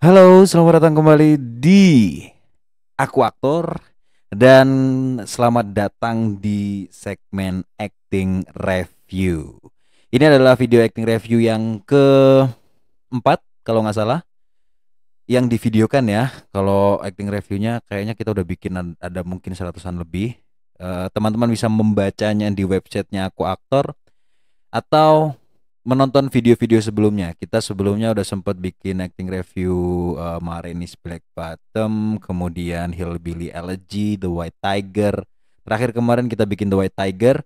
Halo, selamat datang kembali di Aku Aktor dan selamat datang di segmen Acting Review. Ini adalah video acting review yang keempat kalau nggak salah yang divideokan ya. Kalau acting reviewnya kayaknya kita udah bikin ada mungkin seratusan lebih. Eh, teman-teman teman -teman bisa membacanya di websitenya Aku Aktor atau menonton video-video sebelumnya. Kita sebelumnya udah sempat bikin acting review uh, Marini's Black Bottom, kemudian Hillbilly Elegy, The White Tiger. Terakhir kemarin kita bikin The White Tiger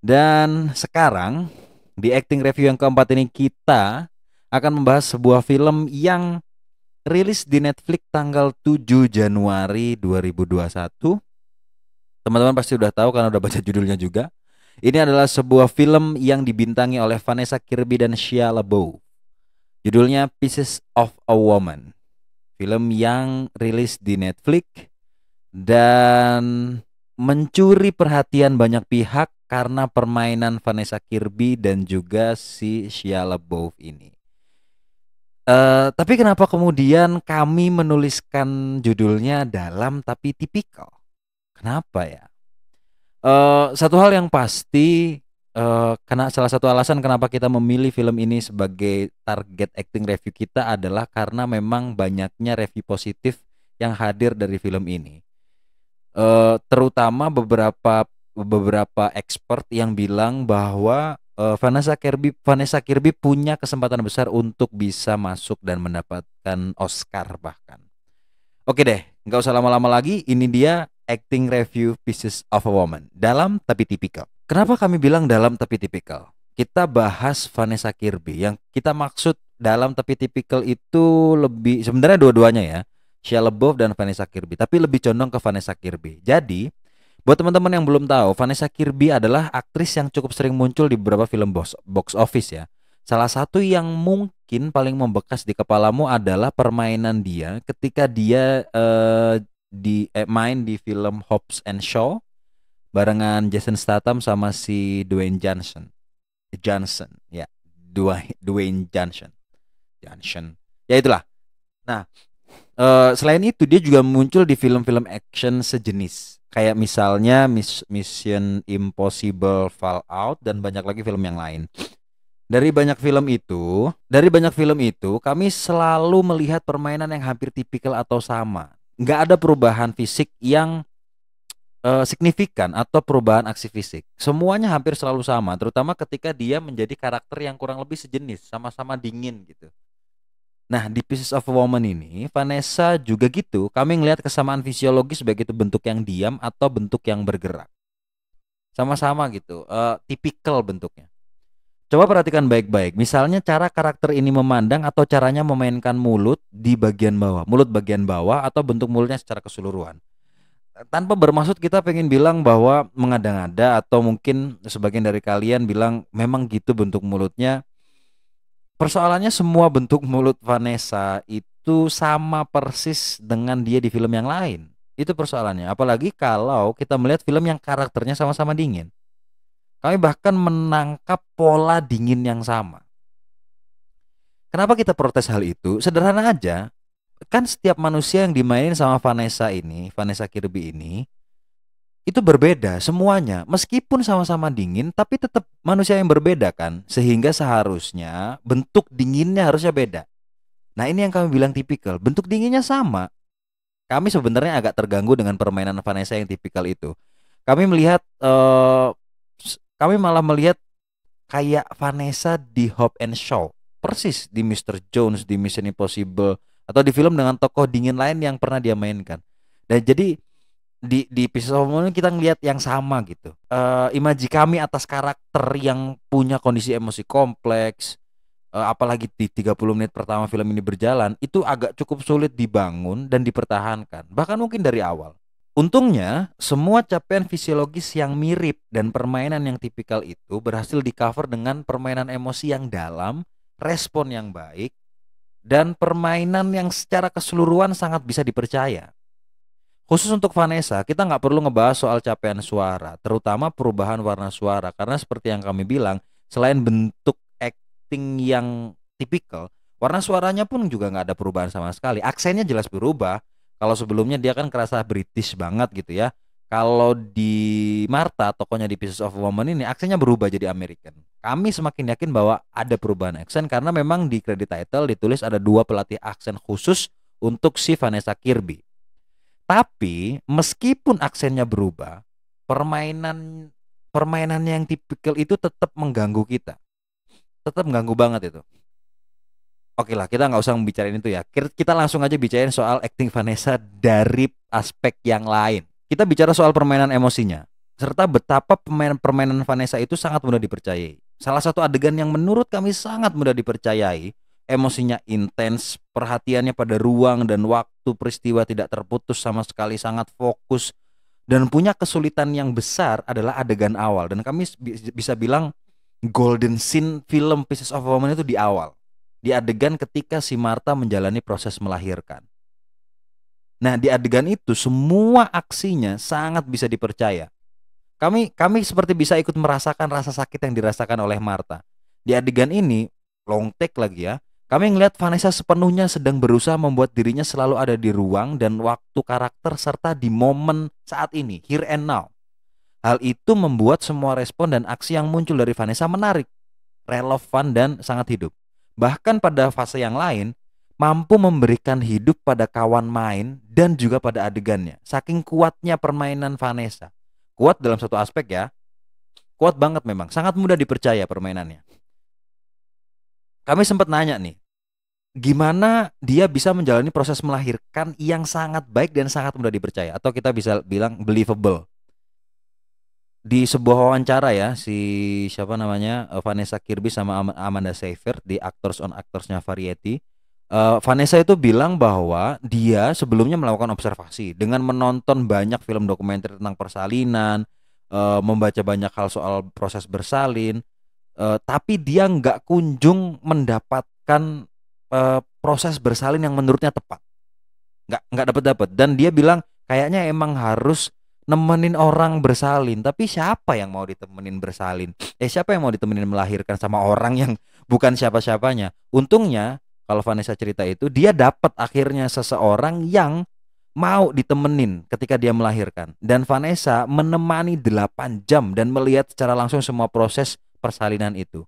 dan sekarang di acting review yang keempat ini kita akan membahas sebuah film yang rilis di Netflix tanggal 7 Januari 2021. Teman-teman pasti udah tahu karena udah baca judulnya juga. Ini adalah sebuah film yang dibintangi oleh Vanessa Kirby dan Shia LaBeouf. Judulnya Pieces of a Woman. Film yang rilis di Netflix dan mencuri perhatian banyak pihak karena permainan Vanessa Kirby dan juga si Shia LaBeouf ini. Uh, tapi kenapa kemudian kami menuliskan judulnya dalam tapi tipikal? Kenapa ya? Eh, satu hal yang pasti uh, eh, karena salah satu alasan kenapa kita memilih film ini sebagai target acting review kita adalah karena memang banyaknya review positif yang hadir dari film ini. Uh, terutama beberapa beberapa expert yang bilang bahwa uh, Vanessa Kirby Vanessa Kirby punya kesempatan besar untuk bisa masuk dan mendapatkan Oscar bahkan. Oke deh, nggak usah lama-lama lagi. Ini dia Acting Review Pieces of a Woman dalam tapi tipikal. Kenapa kami bilang dalam tapi tipikal? Kita bahas Vanessa Kirby yang kita maksud dalam tapi tipikal itu lebih sebenarnya dua-duanya ya. Shia LaBeouf dan Vanessa Kirby, tapi lebih condong ke Vanessa Kirby. Jadi, buat teman-teman yang belum tahu, Vanessa Kirby adalah aktris yang cukup sering muncul di beberapa film box, box office ya. Salah satu yang mungkin paling membekas di kepalamu adalah permainan dia ketika dia eh, di eh, main di film Hobbs and Shaw barengan Jason Statham sama si Dwayne Johnson. Johnson, ya. Dwayne, Dwayne Johnson. Johnson. Ya itulah. Nah, uh, selain itu dia juga muncul di film-film action sejenis. Kayak misalnya Miss, Mission Impossible Fallout dan banyak lagi film yang lain. Dari banyak film itu, dari banyak film itu kami selalu melihat permainan yang hampir tipikal atau sama nggak ada perubahan fisik yang uh, signifikan atau perubahan aksi fisik. Semuanya hampir selalu sama, terutama ketika dia menjadi karakter yang kurang lebih sejenis, sama-sama dingin gitu. Nah, di Pieces of a Woman ini, Vanessa juga gitu. Kami ngelihat kesamaan fisiologis begitu bentuk yang diam atau bentuk yang bergerak. Sama-sama gitu, uh, tipikal bentuknya. Coba perhatikan baik-baik. Misalnya cara karakter ini memandang atau caranya memainkan mulut di bagian bawah, mulut bagian bawah atau bentuk mulutnya secara keseluruhan. Tanpa bermaksud kita pengen bilang bahwa mengada-ngada atau mungkin sebagian dari kalian bilang memang gitu bentuk mulutnya. Persoalannya semua bentuk mulut Vanessa itu sama persis dengan dia di film yang lain. Itu persoalannya. Apalagi kalau kita melihat film yang karakternya sama-sama dingin kami bahkan menangkap pola dingin yang sama. Kenapa kita protes hal itu? Sederhana aja, kan setiap manusia yang dimainin sama Vanessa ini, Vanessa Kirby ini, itu berbeda semuanya. Meskipun sama-sama dingin, tapi tetap manusia yang berbeda kan. Sehingga seharusnya bentuk dinginnya harusnya beda. Nah ini yang kami bilang tipikal, bentuk dinginnya sama. Kami sebenarnya agak terganggu dengan permainan Vanessa yang tipikal itu. Kami melihat uh, kami malah melihat kayak Vanessa di Hop and Show, persis di Mr. Jones, di Mission Impossible, atau di film dengan tokoh dingin lain yang pernah dia mainkan. Dan jadi di di ini ini kita ngelihat yang sama gitu. Uh, eh, imaji kami atas karakter yang punya kondisi emosi kompleks, uh, apalagi di 30 menit pertama film ini berjalan, itu agak cukup sulit dibangun dan dipertahankan. Bahkan mungkin dari awal. Untungnya, semua capaian fisiologis yang mirip dan permainan yang tipikal itu berhasil di-cover dengan permainan emosi yang dalam, respon yang baik, dan permainan yang secara keseluruhan sangat bisa dipercaya. Khusus untuk Vanessa, kita nggak perlu ngebahas soal capaian suara, terutama perubahan warna suara, karena seperti yang kami bilang, selain bentuk acting yang tipikal, warna suaranya pun juga nggak ada perubahan sama sekali. Aksennya jelas berubah, kalau sebelumnya dia kan kerasa British banget gitu ya. Kalau di Marta tokonya di Pieces of Woman ini aksennya berubah jadi American. Kami semakin yakin bahwa ada perubahan aksen karena memang di credit title ditulis ada dua pelatih aksen khusus untuk si Vanessa Kirby. Tapi meskipun aksennya berubah, permainan permainannya yang tipikal itu tetap mengganggu kita. Tetap mengganggu banget itu. Oke lah, kita nggak usah membicarain itu ya. Kita langsung aja bicarain soal acting Vanessa dari aspek yang lain. Kita bicara soal permainan emosinya, serta betapa permainan-permainan Vanessa itu sangat mudah dipercayai. Salah satu adegan yang menurut kami sangat mudah dipercayai, emosinya intens, perhatiannya pada ruang dan waktu peristiwa tidak terputus sama sekali, sangat fokus, dan punya kesulitan yang besar adalah adegan awal. Dan kami bisa bilang golden scene film Pieces of a Woman itu di awal di adegan ketika si Marta menjalani proses melahirkan. Nah, di adegan itu semua aksinya sangat bisa dipercaya. Kami kami seperti bisa ikut merasakan rasa sakit yang dirasakan oleh Marta. Di adegan ini long take lagi ya. Kami melihat Vanessa sepenuhnya sedang berusaha membuat dirinya selalu ada di ruang dan waktu karakter serta di momen saat ini, here and now. Hal itu membuat semua respon dan aksi yang muncul dari Vanessa menarik, relevan dan sangat hidup bahkan pada fase yang lain mampu memberikan hidup pada kawan main dan juga pada adegannya. Saking kuatnya permainan Vanessa. Kuat dalam satu aspek ya. Kuat banget memang, sangat mudah dipercaya permainannya. Kami sempat nanya nih, gimana dia bisa menjalani proses melahirkan yang sangat baik dan sangat mudah dipercaya atau kita bisa bilang believable di sebuah wawancara ya si siapa namanya eh, Vanessa Kirby sama Amanda Seyfried di Actors on Actorsnya Variety uh, Vanessa itu bilang bahwa dia sebelumnya melakukan observasi dengan menonton banyak film dokumenter tentang persalinan uh, membaca banyak hal soal proses bersalin uh, tapi dia nggak kunjung mendapatkan uh, proses bersalin yang menurutnya tepat nggak nggak dapat dapat dan dia bilang kayaknya emang harus nemenin orang bersalin tapi siapa yang mau ditemenin bersalin eh siapa yang mau ditemenin melahirkan sama orang yang bukan siapa-siapanya untungnya kalau Vanessa cerita itu dia dapat akhirnya seseorang yang mau ditemenin ketika dia melahirkan dan Vanessa menemani 8 jam dan melihat secara langsung semua proses persalinan itu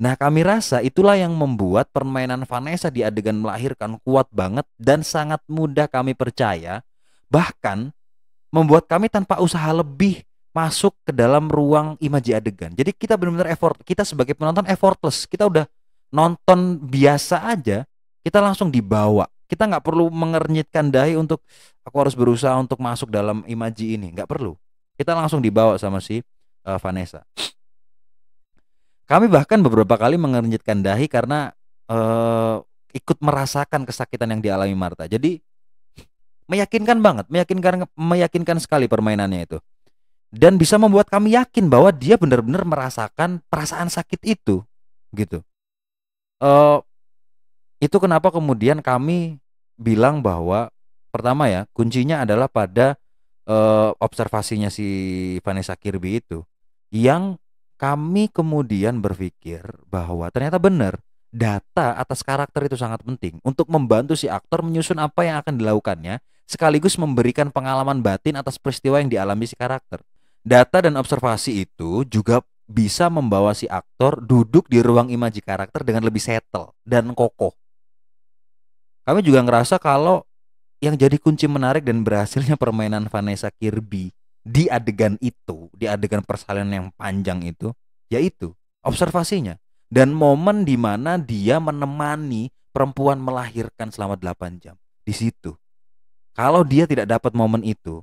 Nah kami rasa itulah yang membuat permainan Vanessa di adegan melahirkan kuat banget dan sangat mudah kami percaya Bahkan membuat kami tanpa usaha lebih masuk ke dalam ruang imaji adegan. Jadi kita benar-benar effort, kita sebagai penonton effortless. Kita udah nonton biasa aja, kita langsung dibawa. Kita nggak perlu mengernyitkan dahi untuk aku harus berusaha untuk masuk dalam imaji ini, nggak perlu. Kita langsung dibawa sama si uh, Vanessa. Kami bahkan beberapa kali mengernyitkan dahi karena uh, ikut merasakan kesakitan yang dialami Marta. Jadi meyakinkan banget, meyakinkan meyakinkan sekali permainannya itu. Dan bisa membuat kami yakin bahwa dia benar-benar merasakan perasaan sakit itu, gitu. Uh, itu kenapa kemudian kami bilang bahwa pertama ya kuncinya adalah pada uh, observasinya si Vanessa Kirby itu, yang kami kemudian berpikir bahwa ternyata benar data atas karakter itu sangat penting untuk membantu si aktor menyusun apa yang akan dilakukannya sekaligus memberikan pengalaman batin atas peristiwa yang dialami si karakter. Data dan observasi itu juga bisa membawa si aktor duduk di ruang imaji karakter dengan lebih settle dan kokoh. Kami juga ngerasa kalau yang jadi kunci menarik dan berhasilnya permainan Vanessa Kirby di adegan itu, di adegan persalinan yang panjang itu, yaitu observasinya dan momen di mana dia menemani perempuan melahirkan selama 8 jam. Di situ kalau dia tidak dapat momen itu,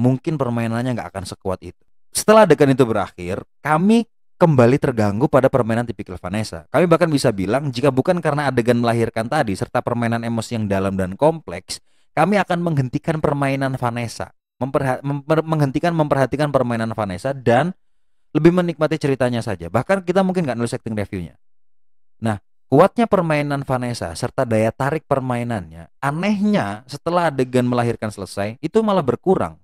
mungkin permainannya nggak akan sekuat itu. Setelah adegan itu berakhir, kami kembali terganggu pada permainan tipikal Vanessa. Kami bahkan bisa bilang jika bukan karena adegan melahirkan tadi serta permainan emosi yang dalam dan kompleks, kami akan menghentikan permainan Vanessa, memperha memper menghentikan memperhatikan permainan Vanessa dan lebih menikmati ceritanya saja. Bahkan kita mungkin nggak nulis acting reviewnya. Kuatnya permainan Vanessa serta daya tarik permainannya, anehnya setelah adegan melahirkan selesai, itu malah berkurang.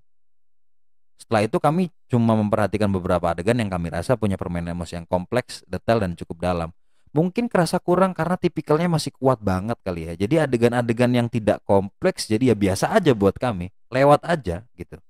Setelah itu kami cuma memperhatikan beberapa adegan yang kami rasa punya permainan emosi yang kompleks, detail, dan cukup dalam. Mungkin kerasa kurang karena tipikalnya masih kuat banget kali ya. Jadi adegan-adegan yang tidak kompleks jadi ya biasa aja buat kami, lewat aja gitu.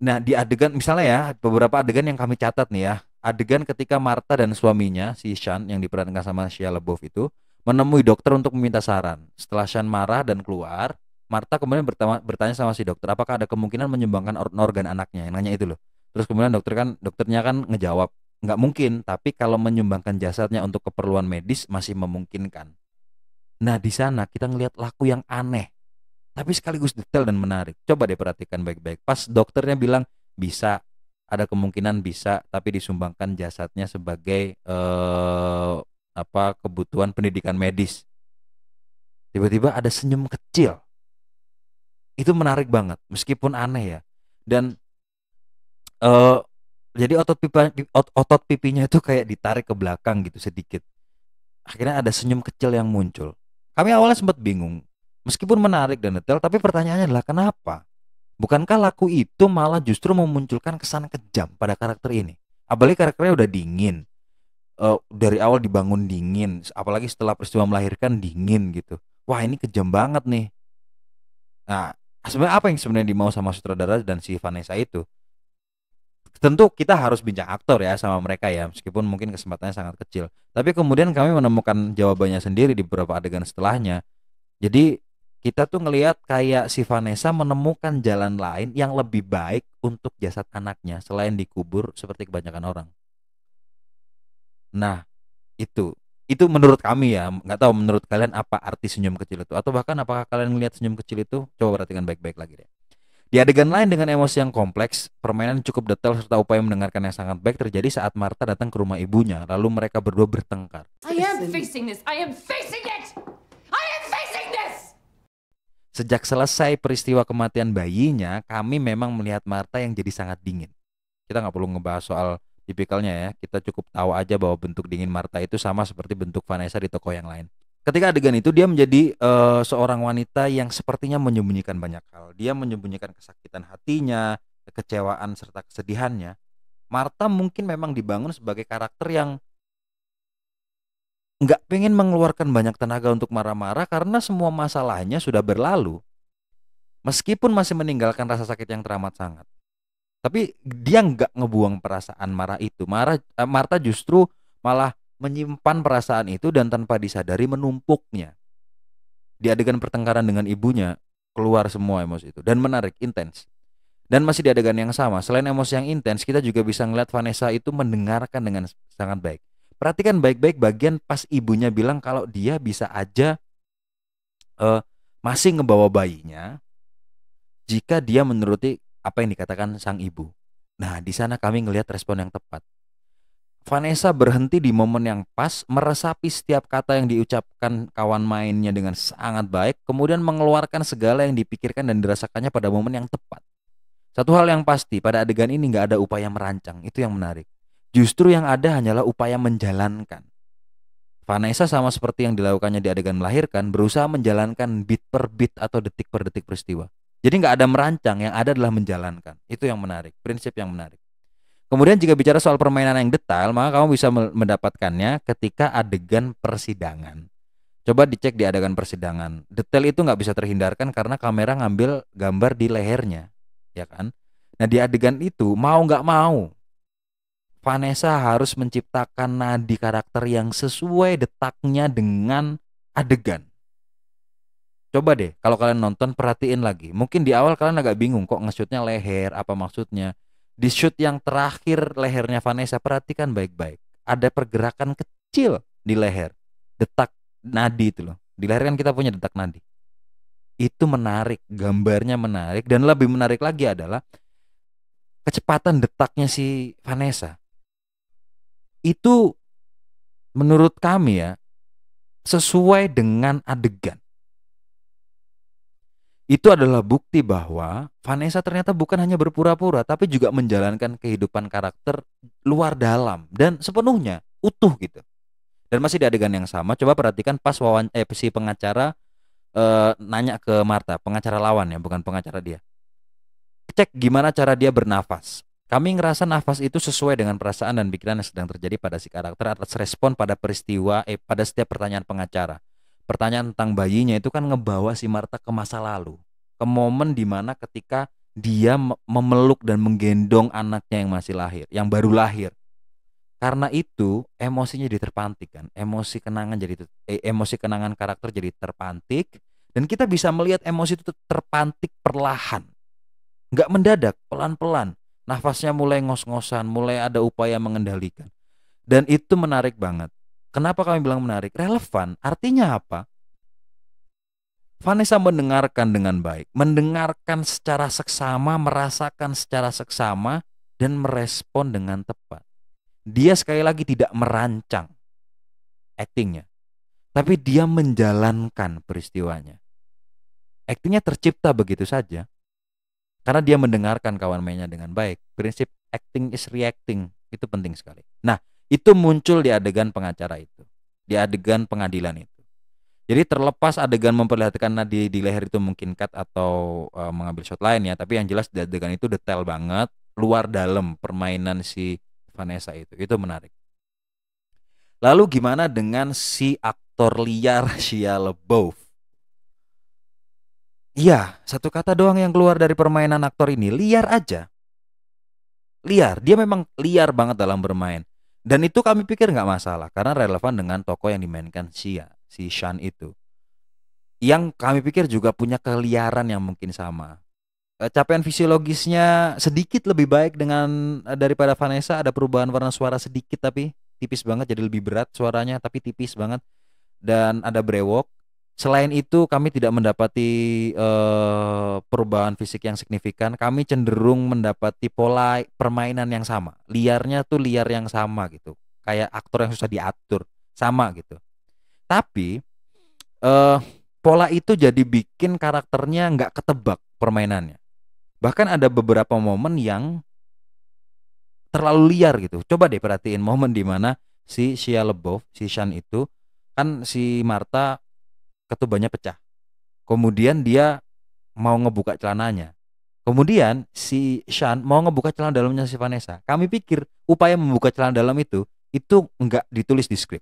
Nah di adegan misalnya ya beberapa adegan yang kami catat nih ya adegan ketika Martha dan suaminya si Shan yang diperankan sama Shia LaBeouf itu menemui dokter untuk meminta saran. Setelah Shan marah dan keluar, Martha kemudian bertanya, bertanya sama si dokter apakah ada kemungkinan menyumbangkan organ anaknya. Yang nanya itu loh. Terus kemudian dokter kan dokternya kan ngejawab nggak mungkin, tapi kalau menyumbangkan jasadnya untuk keperluan medis masih memungkinkan. Nah di sana kita ngelihat laku yang aneh, tapi sekaligus detail dan menarik. Coba deh perhatikan baik-baik. Pas dokternya bilang bisa ada kemungkinan bisa tapi disumbangkan jasadnya sebagai eh, apa kebutuhan pendidikan medis. Tiba-tiba ada senyum kecil. Itu menarik banget meskipun aneh ya. Dan eh, jadi otot pipa otot pipinya itu kayak ditarik ke belakang gitu sedikit. Akhirnya ada senyum kecil yang muncul. Kami awalnya sempat bingung. Meskipun menarik dan detail tapi pertanyaannya adalah kenapa? Bukankah laku itu malah justru memunculkan kesan kejam pada karakter ini? Apalagi karakternya udah dingin, uh, dari awal dibangun dingin, apalagi setelah peristiwa melahirkan dingin gitu. Wah ini kejam banget nih. Nah, sebenarnya apa yang sebenarnya dimau sama sutradara dan si Vanessa itu? Tentu kita harus bincang aktor ya sama mereka ya, meskipun mungkin kesempatannya sangat kecil. Tapi kemudian kami menemukan jawabannya sendiri di beberapa adegan setelahnya. Jadi kita tuh ngelihat kayak si Vanessa menemukan jalan lain yang lebih baik untuk jasad anaknya selain dikubur seperti kebanyakan orang. Nah, itu itu menurut kami ya, nggak tahu menurut kalian apa arti senyum kecil itu atau bahkan apakah kalian melihat senyum kecil itu? Coba perhatikan baik-baik lagi deh. Di adegan lain dengan emosi yang kompleks, permainan cukup detail serta upaya mendengarkan yang sangat baik terjadi saat Martha datang ke rumah ibunya, lalu mereka berdua bertengkar. I am facing this. I am facing it. I am facing this. Sejak selesai peristiwa kematian bayinya, kami memang melihat Marta yang jadi sangat dingin. Kita nggak perlu ngebahas soal tipikalnya ya, kita cukup tahu aja bahwa bentuk dingin Marta itu sama seperti bentuk Vanessa di toko yang lain. Ketika adegan itu dia menjadi uh, seorang wanita yang sepertinya menyembunyikan banyak hal. Dia menyembunyikan kesakitan hatinya, kekecewaan serta kesedihannya. Marta mungkin memang dibangun sebagai karakter yang nggak pengen mengeluarkan banyak tenaga untuk marah-marah karena semua masalahnya sudah berlalu. Meskipun masih meninggalkan rasa sakit yang teramat sangat. Tapi dia nggak ngebuang perasaan marah itu. Marah eh, Marta justru malah menyimpan perasaan itu dan tanpa disadari menumpuknya. Di adegan pertengkaran dengan ibunya keluar semua emosi itu dan menarik intens. Dan masih di adegan yang sama, selain emosi yang intens, kita juga bisa melihat Vanessa itu mendengarkan dengan sangat baik Perhatikan baik-baik bagian pas ibunya bilang kalau dia bisa aja uh, masih ngebawa bayinya jika dia menuruti apa yang dikatakan sang ibu. Nah, di sana kami ngelihat respon yang tepat. Vanessa berhenti di momen yang pas, meresapi setiap kata yang diucapkan kawan mainnya dengan sangat baik, kemudian mengeluarkan segala yang dipikirkan dan dirasakannya pada momen yang tepat. Satu hal yang pasti, pada adegan ini nggak ada upaya merancang, itu yang menarik. Justru yang ada hanyalah upaya menjalankan. Vanessa sama seperti yang dilakukannya di adegan melahirkan, berusaha menjalankan bit per bit atau detik per detik peristiwa. Jadi nggak ada merancang, yang ada adalah menjalankan. Itu yang menarik, prinsip yang menarik. Kemudian jika bicara soal permainan yang detail, maka kamu bisa mendapatkannya ketika adegan persidangan. Coba dicek di adegan persidangan. Detail itu nggak bisa terhindarkan karena kamera ngambil gambar di lehernya, ya kan? Nah di adegan itu mau nggak mau Vanessa harus menciptakan nadi karakter yang sesuai detaknya dengan adegan. Coba deh, kalau kalian nonton perhatiin lagi. Mungkin di awal kalian agak bingung kok nge leher, apa maksudnya. Di shoot yang terakhir lehernya Vanessa perhatikan baik-baik. Ada pergerakan kecil di leher. Detak nadi itu loh. Di leher kan kita punya detak nadi. Itu menarik, gambarnya menarik dan lebih menarik lagi adalah kecepatan detaknya si Vanessa itu menurut kami ya sesuai dengan adegan. Itu adalah bukti bahwa Vanessa ternyata bukan hanya berpura-pura tapi juga menjalankan kehidupan karakter luar dalam dan sepenuhnya utuh gitu. Dan masih di adegan yang sama, coba perhatikan pas wawan eh, si pengacara eh, nanya ke Marta, pengacara lawan ya, bukan pengacara dia. Cek gimana cara dia bernafas. Kami ngerasa nafas itu sesuai dengan perasaan dan pikiran yang sedang terjadi pada si karakter atas respon pada peristiwa eh, pada setiap pertanyaan pengacara. Pertanyaan tentang bayinya itu kan ngebawa si Marta ke masa lalu, ke momen dimana ketika dia memeluk dan menggendong anaknya yang masih lahir, yang baru lahir. Karena itu emosinya jadi terpantik kan, emosi kenangan jadi eh, emosi kenangan karakter jadi terpantik dan kita bisa melihat emosi itu terpantik perlahan, nggak mendadak, pelan-pelan Nafasnya mulai ngos-ngosan, mulai ada upaya mengendalikan. Dan itu menarik banget. Kenapa kami bilang menarik? Relevan. Artinya apa? Vanessa mendengarkan dengan baik, mendengarkan secara seksama, merasakan secara seksama, dan merespon dengan tepat. Dia sekali lagi tidak merancang aktingnya, tapi dia menjalankan peristiwanya. Aktingnya tercipta begitu saja. Karena dia mendengarkan kawan mainnya dengan baik. Prinsip acting is reacting itu penting sekali. Nah, itu muncul di adegan pengacara itu, di adegan pengadilan itu. Jadi terlepas adegan memperlihatkan nadi di leher itu mungkin cut atau uh, mengambil shot lain ya, tapi yang jelas di adegan itu detail banget, luar dalam permainan si Vanessa itu. Itu menarik. Lalu gimana dengan si aktor liar Shia LaBeouf? Iya, satu kata doang yang keluar dari permainan aktor ini, liar aja. Liar, dia memang liar banget dalam bermain. Dan itu kami pikir nggak masalah karena relevan dengan tokoh yang dimainkan Sia, si Shan itu. Yang kami pikir juga punya keliaran yang mungkin sama. Eh, capaian fisiologisnya sedikit lebih baik dengan eh, daripada Vanessa, ada perubahan warna suara sedikit tapi tipis banget jadi lebih berat suaranya tapi tipis banget dan ada brewok Selain itu, kami tidak mendapati uh, perubahan fisik yang signifikan. Kami cenderung mendapati pola permainan yang sama. Liarnya tuh liar yang sama gitu. Kayak aktor yang susah diatur, sama gitu. Tapi uh, pola itu jadi bikin karakternya nggak ketebak permainannya. Bahkan ada beberapa momen yang terlalu liar gitu. Coba deh perhatiin momen dimana si Shia LeBeouf, si Shan itu kan si Marta ketubannya pecah. Kemudian dia mau ngebuka celananya. Kemudian si Sean mau ngebuka celana dalamnya si Vanessa. Kami pikir upaya membuka celana dalam itu itu enggak ditulis di skrip.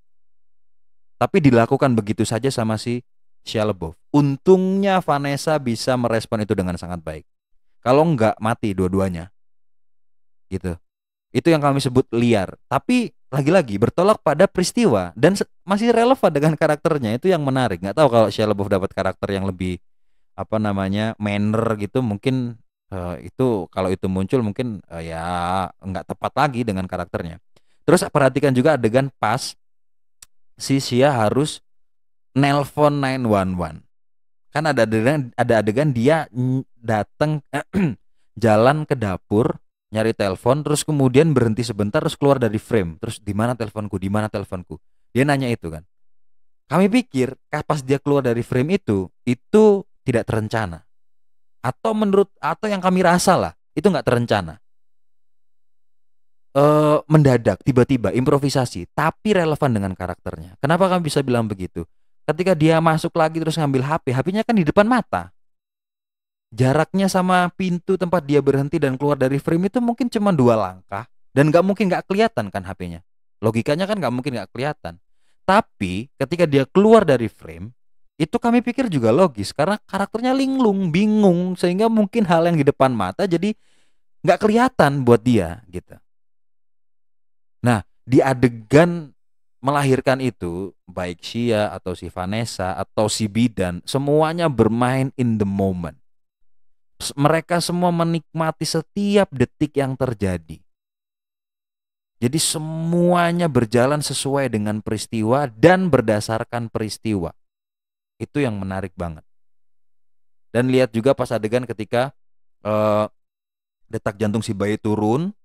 Tapi dilakukan begitu saja sama si Shia LaBeouf. Untungnya Vanessa bisa merespon itu dengan sangat baik. Kalau enggak mati dua-duanya. Gitu. Itu yang kami sebut liar. Tapi lagi-lagi bertolak pada peristiwa dan masih relevan dengan karakternya itu yang menarik Gak tahu kalau Shia LaBeouf dapat karakter yang lebih apa namanya manner gitu mungkin uh, itu kalau itu muncul mungkin uh, ya nggak tepat lagi dengan karakternya terus perhatikan juga adegan pas si Shia harus nelpon 911 kan ada adegan ada adegan dia datang jalan ke dapur nyari telepon terus kemudian berhenti sebentar terus keluar dari frame terus di mana teleponku di mana teleponku dia nanya itu kan kami pikir pas dia keluar dari frame itu itu tidak terencana atau menurut atau yang kami rasa lah itu nggak terencana e, mendadak tiba-tiba improvisasi tapi relevan dengan karakternya kenapa kami bisa bilang begitu ketika dia masuk lagi terus ngambil HP HP-nya kan di depan mata jaraknya sama pintu tempat dia berhenti dan keluar dari frame itu mungkin cuma dua langkah dan nggak mungkin nggak kelihatan kan HP-nya logikanya kan nggak mungkin nggak kelihatan tapi ketika dia keluar dari frame itu kami pikir juga logis karena karakternya linglung bingung sehingga mungkin hal yang di depan mata jadi nggak kelihatan buat dia gitu nah di adegan melahirkan itu baik Shia atau si Vanessa atau si Bidan semuanya bermain in the moment mereka semua menikmati setiap detik yang terjadi. Jadi semuanya berjalan sesuai dengan peristiwa dan berdasarkan peristiwa. Itu yang menarik banget. Dan lihat juga pas adegan ketika uh, eh, detak jantung si bayi turun,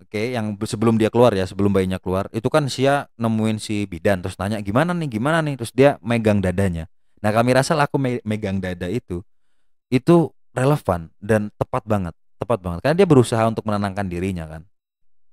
oke, okay, yang sebelum dia keluar ya, sebelum bayinya keluar, itu kan Sia nemuin si bidan terus nanya gimana nih, gimana nih, terus dia megang dadanya. Nah kami rasa laku me megang dada itu, itu relevan dan tepat banget, tepat banget. Karena dia berusaha untuk menenangkan dirinya kan.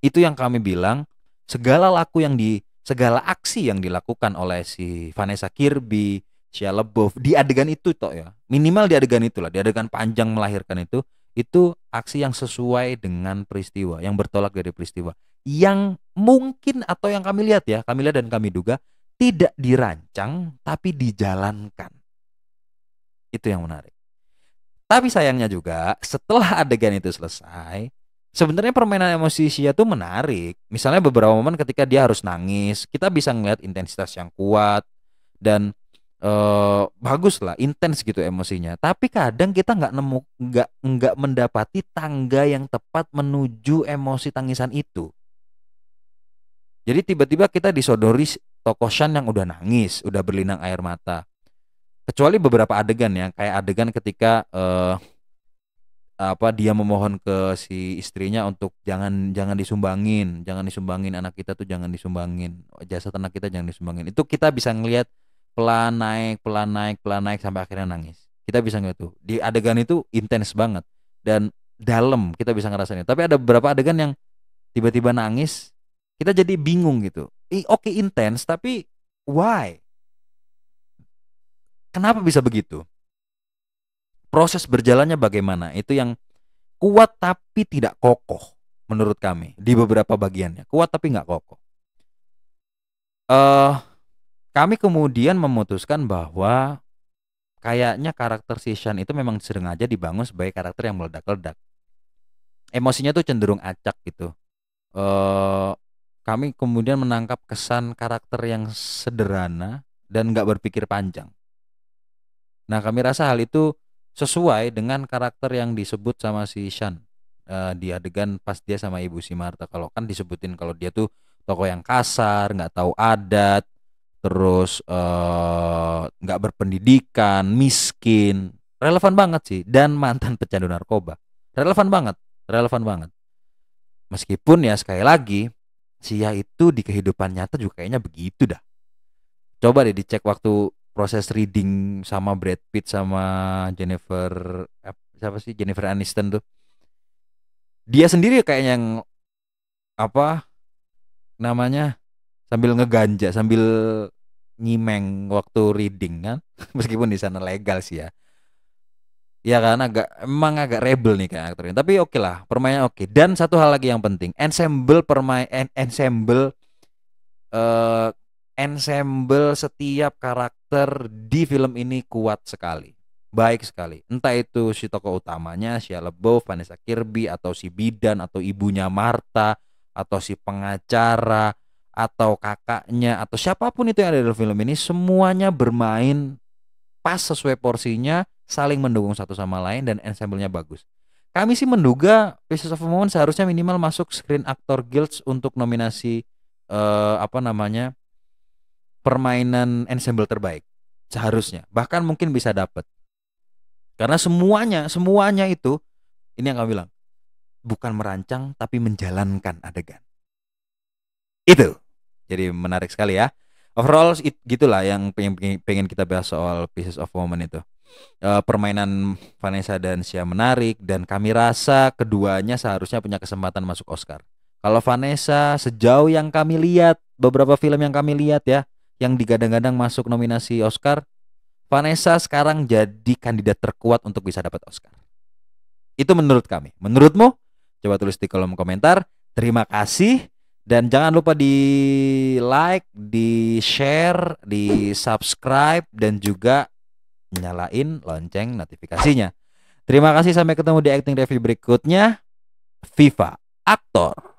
Itu yang kami bilang segala laku yang di segala aksi yang dilakukan oleh si Vanessa Kirby, Shia LaBeouf di adegan itu toh ya. Minimal di adegan itulah, di adegan panjang melahirkan itu, itu aksi yang sesuai dengan peristiwa, yang bertolak dari peristiwa. Yang mungkin atau yang kami lihat ya, kami lihat dan kami duga tidak dirancang tapi dijalankan. Itu yang menarik. Tapi sayangnya juga setelah adegan itu selesai, sebenarnya permainan emosi Shia tuh menarik. Misalnya beberapa momen ketika dia harus nangis, kita bisa melihat intensitas yang kuat dan eh, bagus lah, intens gitu emosinya. Tapi kadang kita nggak nemu, nggak nggak mendapati tangga yang tepat menuju emosi tangisan itu. Jadi tiba-tiba kita disodori tokoh Shan yang udah nangis, udah berlinang air mata kecuali beberapa adegan ya kayak adegan ketika uh, apa dia memohon ke si istrinya untuk jangan jangan disumbangin jangan disumbangin anak kita tuh jangan disumbangin jasa anak kita jangan disumbangin itu kita bisa ngelihat pelan naik pelan naik pelan naik sampai akhirnya nangis kita bisa ngeliat tuh di adegan itu intens banget dan dalam kita bisa ngerasain tapi ada beberapa adegan yang tiba-tiba nangis kita jadi bingung gitu oke okay, intens tapi why Kenapa bisa begitu? Proses berjalannya bagaimana? Itu yang kuat tapi tidak kokoh menurut kami di beberapa bagiannya. Kuat tapi nggak kokoh. Uh, kami kemudian memutuskan bahwa kayaknya karakter si Shan itu memang sengaja dibangun sebagai karakter yang meledak-ledak. Emosinya tuh cenderung acak gitu. Uh, kami kemudian menangkap kesan karakter yang sederhana dan nggak berpikir panjang. Nah, kami rasa hal itu sesuai dengan karakter yang disebut sama si Shan uh, eh, di adegan pas dia sama ibu si Marta kalau kan disebutin kalau dia tuh tokoh yang kasar nggak tahu adat terus eh, nggak uh, berpendidikan miskin relevan banget sih dan mantan pecandu narkoba relevan banget relevan banget meskipun ya sekali lagi Sia itu di kehidupan nyata juga kayaknya begitu dah coba deh dicek waktu proses reading sama Brad Pitt sama Jennifer siapa sih Jennifer Aniston tuh dia sendiri kayaknya yang apa namanya sambil ngeganja sambil nyimeng waktu reading kan meskipun di sana legal sih ya ya kan agak emang agak rebel nih kayak aktornya tapi oke okay lah permainnya oke okay. dan satu hal lagi yang penting ensemble permain ensemble uh, ensemble setiap karakter di film ini kuat sekali baik sekali entah itu si tokoh utamanya si Lebo, Vanessa Kirby atau si bidan atau ibunya Marta atau si pengacara atau kakaknya atau siapapun itu yang ada dalam film ini semuanya bermain pas sesuai porsinya saling mendukung satu sama lain dan ensemblenya bagus kami sih menduga Pieces of a Moment seharusnya minimal masuk Screen Actor Guilds untuk nominasi eh, apa namanya permainan ensemble terbaik seharusnya bahkan mungkin bisa dapat karena semuanya semuanya itu ini yang kamu bilang bukan merancang tapi menjalankan adegan itu jadi menarik sekali ya overall it, gitulah yang pengen, pengen kita bahas soal Pieces of Woman itu uh, permainan Vanessa dan Sia menarik dan kami rasa keduanya seharusnya punya kesempatan masuk Oscar. Kalau Vanessa sejauh yang kami lihat beberapa film yang kami lihat ya yang digadang-gadang masuk nominasi Oscar, Vanessa sekarang jadi kandidat terkuat untuk bisa dapat Oscar. Itu menurut kami. Menurutmu? Coba tulis di kolom komentar. Terima kasih dan jangan lupa di like, di share, di subscribe dan juga nyalain lonceng notifikasinya. Terima kasih sampai ketemu di acting review berikutnya. FIFA aktor